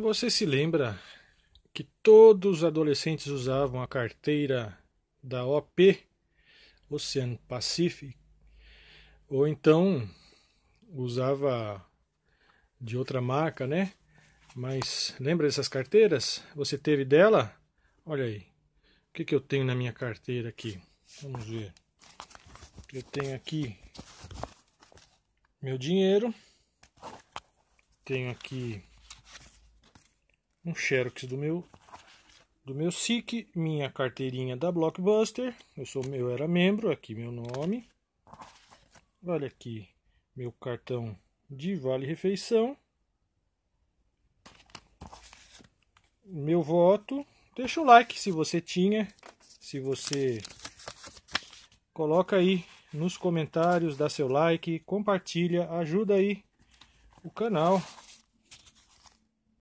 Você se lembra que todos os adolescentes usavam a carteira da OP, Ocean Pacific, ou então usava de outra marca, né? Mas lembra dessas carteiras? Você teve dela? Olha aí. O que, que eu tenho na minha carteira aqui? Vamos ver. Eu tenho aqui meu dinheiro. Tenho aqui um xerox do meu do meu SIC, minha carteirinha da Blockbuster, eu sou meu era membro, aqui meu nome. Olha aqui meu cartão de vale refeição. Meu voto, deixa o like se você tinha, se você coloca aí nos comentários, dá seu like, compartilha, ajuda aí o canal.